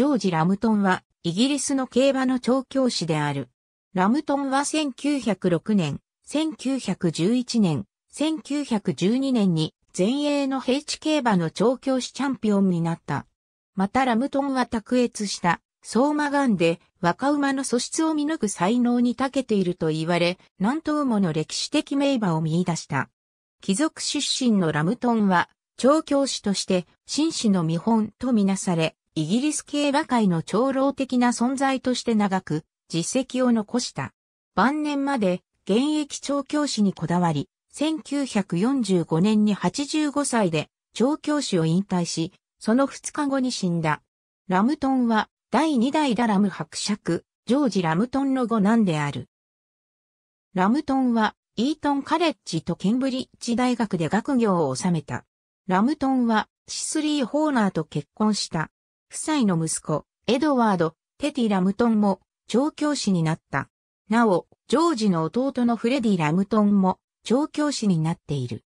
ジョージ・ラムトンは、イギリスの競馬の調教師である。ラムトンは1906年、1911年、1912年に前衛の平地競馬の調教師チャンピオンになった。またラムトンは卓越した相馬眼で若馬の素質を見抜く才能に長けていると言われ、何頭もの歴史的名馬を見出した。貴族出身のラムトンは、調教師として、紳士の見本とみなされ、イギリス競馬界の長老的な存在として長く、実績を残した。晩年まで現役調教師にこだわり、1945年に85歳で調教師を引退し、その2日後に死んだ。ラムトンは第2代ダラム伯爵、ジョージ・ラムトンの五男である。ラムトンはイートンカレッジとケンブリッジ大学で学業を収めた。ラムトンはシスリー・ホーナーと結婚した。夫妻の息子、エドワード、テティ・ラムトンも、調教師になった。なお、ジョージの弟のフレディ・ラムトンも、調教師になっている。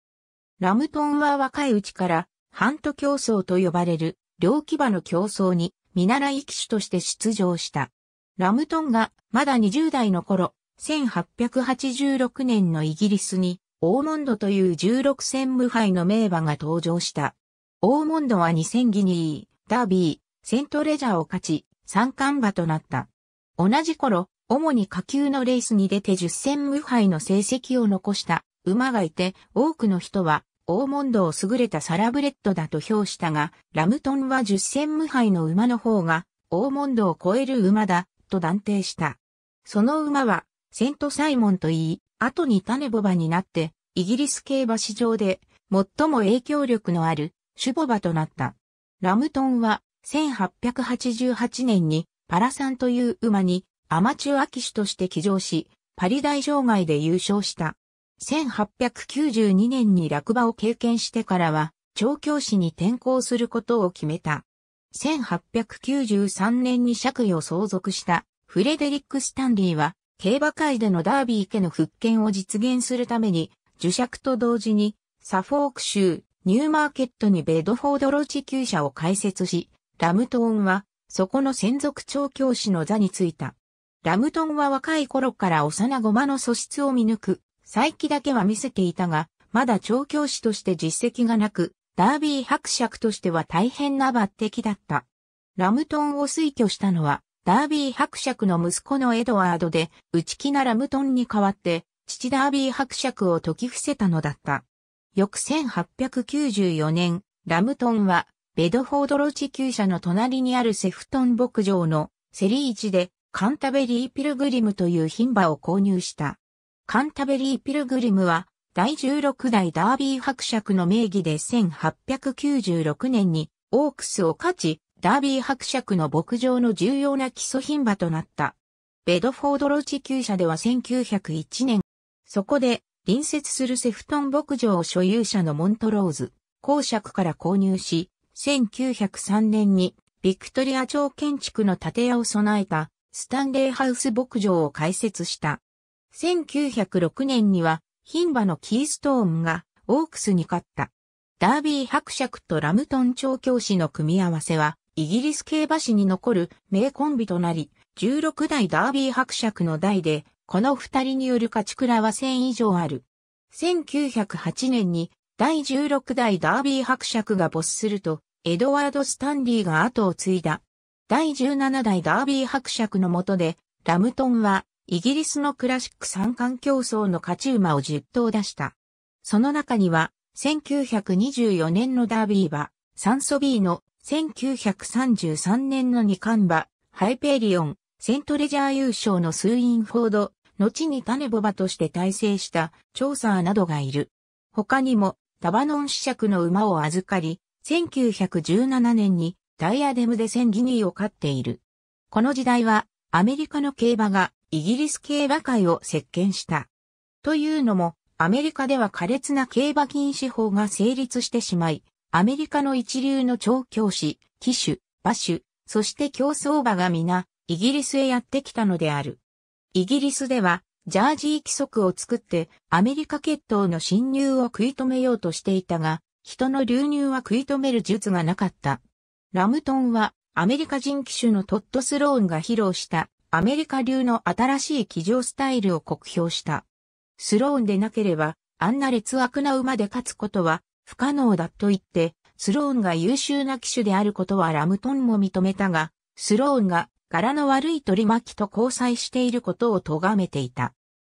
ラムトンは若いうちから、ハント競争と呼ばれる、両馬の競争に、見習い騎手として出場した。ラムトンが、まだ20代の頃、1886年のイギリスに、オーモンドという16戦無敗の名馬が登場した。オーモンドは2000ギニー、ダービセントレジャーを勝ち、三冠馬となった。同じ頃、主に下級のレースに出て10戦無敗の成績を残した馬がいて、多くの人は、オーモンドを優れたサラブレッドだと評したが、ラムトンは10戦無敗の馬の方が、オーモンドを超える馬だ、と断定した。その馬は、セントサイモンと言い、後に種ボバになって、イギリス競馬史上で、最も影響力のある、シュボバとなった。ラムトンは、1888年にパラさんという馬にアマチュア騎手として騎乗し、パリ大障害で優勝した。1892年に落馬を経験してからは、調教師に転校することを決めた。1893年に借位を相続したフレデリック・スタンリーは、競馬界でのダービー家の復権を実現するために、受爵と同時に、サフォーク州、ニューマーケットにベドフォードロ地厩舎を開設し、ラムトンは、そこの専属調教師の座についた。ラムトンは若い頃から幼駒の素質を見抜く、再起だけは見せていたが、まだ調教師として実績がなく、ダービー伯爵としては大変な抜擢だった。ラムトンを推挙したのは、ダービー伯爵の息子のエドワードで、内気なラムトンに代わって、父ダービー伯爵を解き伏せたのだった。翌1894年、ラムトンはベドフォードロ地球社の隣にあるセフトン牧場のセリー地でカンタベリー・ピルグリムという品馬を購入した。カンタベリー・ピルグリムは第16代ダービー伯爵の名義で1896年にオークスを勝ち、ダービー伯爵の牧場の重要な基礎品馬となった。ベドフォードロ地球社では1901年、そこで隣接するセフトン牧場を所有者のモントローズ、公爵から購入し、1903年にビクトリア町建築の建屋を備えたスタンレーハウス牧場を開設した。1906年には牝馬のキーストーンがオークスに勝った。ダービー伯爵とラムトン調教師の組み合わせはイギリス競馬史に残る名コンビとなり、16代ダービー伯爵の代で、この二人による勝ち倉は1000以上ある。1908年に第16代ダービー伯爵が没すると、エドワード・スタンリーが後を継いだ。第17代ダービー伯爵の下で、ラムトンは、イギリスのクラシック三冠競争の勝ち馬を10頭出した。その中には、1924年のダービー馬、サンソビーの、1933年の二冠馬、ハイペリオン、セントレジャー優勝のスーインフォード、後にタネボバとして大成した、調査などがいる。他にも、タバノン子爵の馬を預かり、1917年にダイアデムで1000ギニーを飼っている。この時代はアメリカの競馬がイギリス競馬界を席巻した。というのも、アメリカでは苛烈な競馬禁止法が成立してしまい、アメリカの一流の調教師、騎手、馬手、そして競走馬が皆、イギリスへやってきたのである。イギリスでは、ジャージー規則を作ってアメリカ血統の侵入を食い止めようとしていたが、人の流入は食い止める術がなかった。ラムトンはアメリカ人機種のトッドスローンが披露したアメリカ流の新しい騎乗スタイルを酷評した。スローンでなければあんな劣悪な馬で勝つことは不可能だと言って、スローンが優秀な騎手であることはラムトンも認めたが、スローンが柄の悪い取り巻きと交際していることを咎めていた。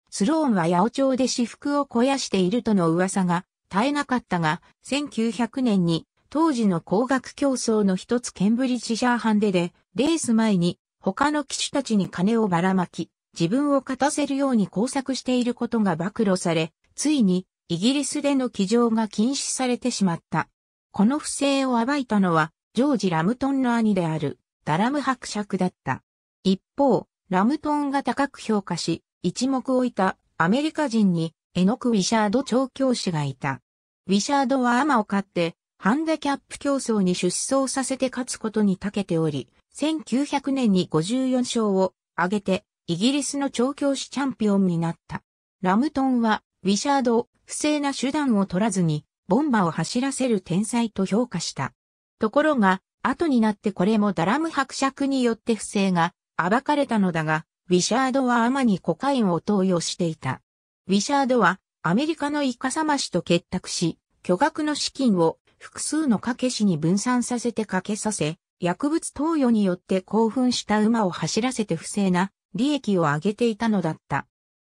スローンは八百長で私服を肥やしているとの噂が絶えなかったが、1900年に当時の工学競争の一つケンブリッジシャーハンデで、レース前に他の騎手たちに金をばらまき、自分を勝たせるように工作していることが暴露され、ついにイギリスでの騎乗が禁止されてしまった。この不正を暴いたのは、ジョージ・ラムトンの兄であるダラム伯爵だった。一方、ラムトンが高く評価し、一目置いたアメリカ人にエノク・ウィシャード調教師がいた。ウィシャードはアマを買って、ハンデキャップ競争に出走させて勝つことに長けており、1900年に54勝を挙げて、イギリスの調教師チャンピオンになった。ラムトンは、ウィシャードを不正な手段を取らずに、ボンバを走らせる天才と評価した。ところが、後になってこれもダラム伯爵によって不正が暴かれたのだが、ウィシャードはアマにコカインを投与していた。ウィシャードはアメリカのイカサマ氏と結託し、巨額の資金を複数の掛け師に分散させてかけさせ、薬物投与によって興奮した馬を走らせて不正な利益を上げていたのだった。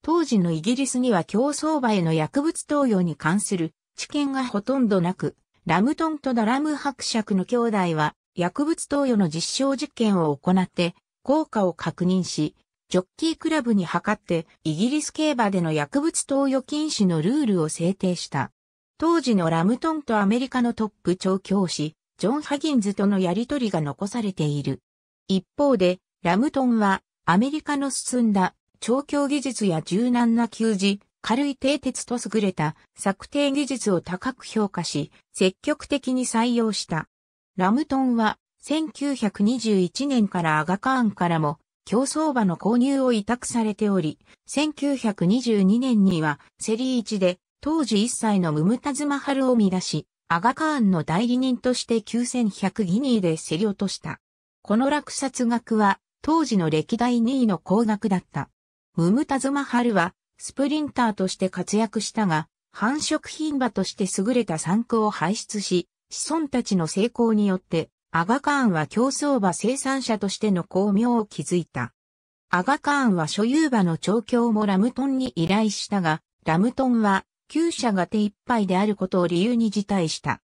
当時のイギリスには競争馬への薬物投与に関する知見がほとんどなく、ラムトンとダラム伯爵の兄弟は薬物投与の実証実験を行って効果を確認し、ジョッキークラブに測ってイギリス競馬での薬物投与禁止のルールを制定した。当時のラムトンとアメリカのトップ調教師、ジョン・ハギンズとのやりとりが残されている。一方で、ラムトンはアメリカの進んだ調教技術や柔軟な給仕、軽い蹄鉄と優れた策定技術を高く評価し、積極的に採用した。ラムトンは1921年からアガカーンからも競争馬の購入を委託されており、1922年にはセリー1で当時1歳のムムタズマハルを見出し、アガカーンの代理人として9100ギニーで競り落とした。この落札額は当時の歴代2位の高額だった。ムムタズマハルはスプリンターとして活躍したが、繁殖品馬として優れた産駒を排出し、子孫たちの成功によって、アガカーンは競争馬生産者としての巧妙を築いた。アガカーンは所有馬の調教もラムトンに依頼したが、ラムトンは、旧車が手一杯であることを理由に辞退した。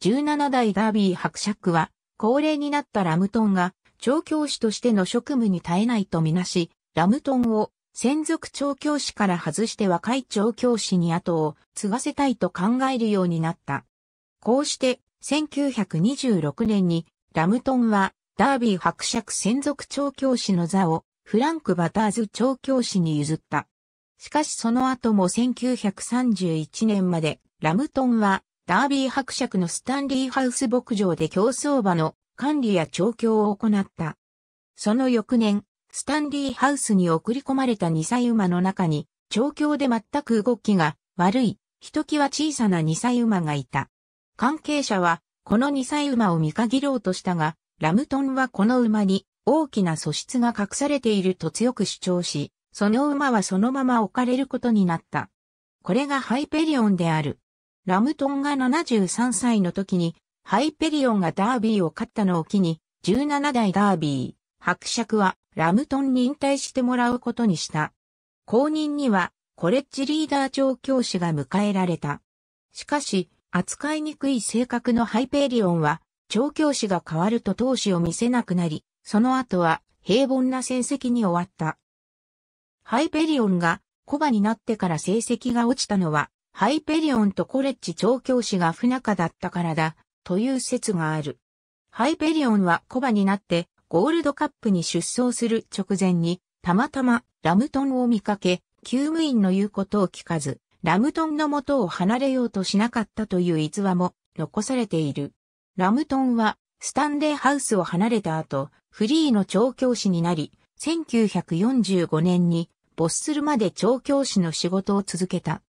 17代ダービー伯爵は、高齢になったラムトンが、調教師としての職務に耐えないとみなし、ラムトンを専属調教師から外して若い調教師に後を継がせたいと考えるようになった。こうして1926年にラムトンはダービー伯爵専属調教師の座をフランク・バターズ調教師に譲った。しかしその後も1931年までラムトンはダービー伯爵のスタンリーハウス牧場で競走馬の管理や調教を行った。その翌年、スタンリーハウスに送り込まれた2歳馬の中に、調教で全く動きが悪い、ひときわ小さな2歳馬がいた。関係者は、この2歳馬を見限ろうとしたが、ラムトンはこの馬に大きな素質が隠されていると強く主張し、その馬はそのまま置かれることになった。これがハイペリオンである。ラムトンが73歳の時に、ハイペリオンがダービーを勝ったのを機に、17代ダービー、伯爵はラムトンに引退してもらうことにした。後任には、コレッジリーダー調教師が迎えられた。しかし、扱いにくい性格のハイペリオンは、調教師が変わると闘志を見せなくなり、その後は平凡な成績に終わった。ハイペリオンがコバになってから成績が落ちたのは、ハイペリオンとコレッジ調教師が不仲だったからだ、という説がある。ハイペリオンはコバになってゴールドカップに出走する直前に、たまたまラムトンを見かけ、厩務員の言うことを聞かず、ラムトンの元を離れようとしなかったという逸話も残されている。ラムトンはスタンレーハウスを離れた後、フリーの調教師になり、1945年に没するまで調教師の仕事を続けた。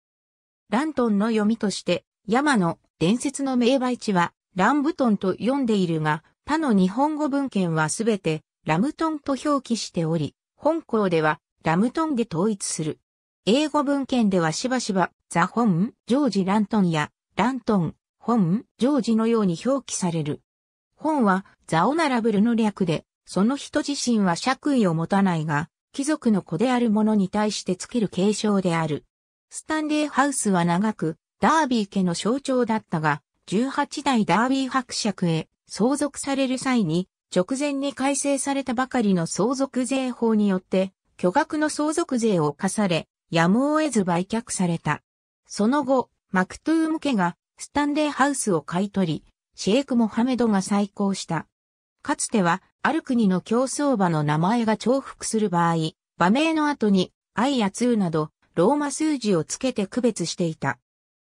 ラントンの読みとして、山の伝説の名媒地はランブトンと読んでいるが、他の日本語文献はすべてラムトンと表記しており、本校ではラムトンで統一する。英語文献ではしばしば、ザ・ホン、ジョージ・ラントンや、ラントン、ホン、ジョージのように表記される。本は、ザ・オナラブルの略で、その人自身は爵位を持たないが、貴族の子である者に対してつける継承である。スタンレーハウスは長く、ダービー家の象徴だったが、18代ダービー伯爵へ相続される際に、直前に改正されたばかりの相続税法によって、巨額の相続税を課され、やむを得ず売却された。その後、マクトゥーム家がスタンレーハウスを買い取り、シェイク・モハメドが再興した。かつては、ある国の競争馬の名前が重複する場合、馬名の後に、アイや2など、ローマ数字をつけて区別していた。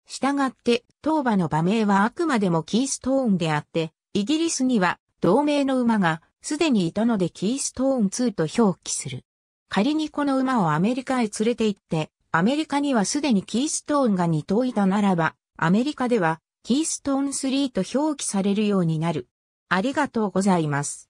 したがって、当馬の馬名はあくまでもキーストーンであって、イギリスには同名の馬がすでにいたのでキーストーン2と表記する。仮にこの馬をアメリカへ連れて行って、アメリカにはすでにキーストーンが2頭いたならば、アメリカではキーストーン3と表記されるようになる。ありがとうございます。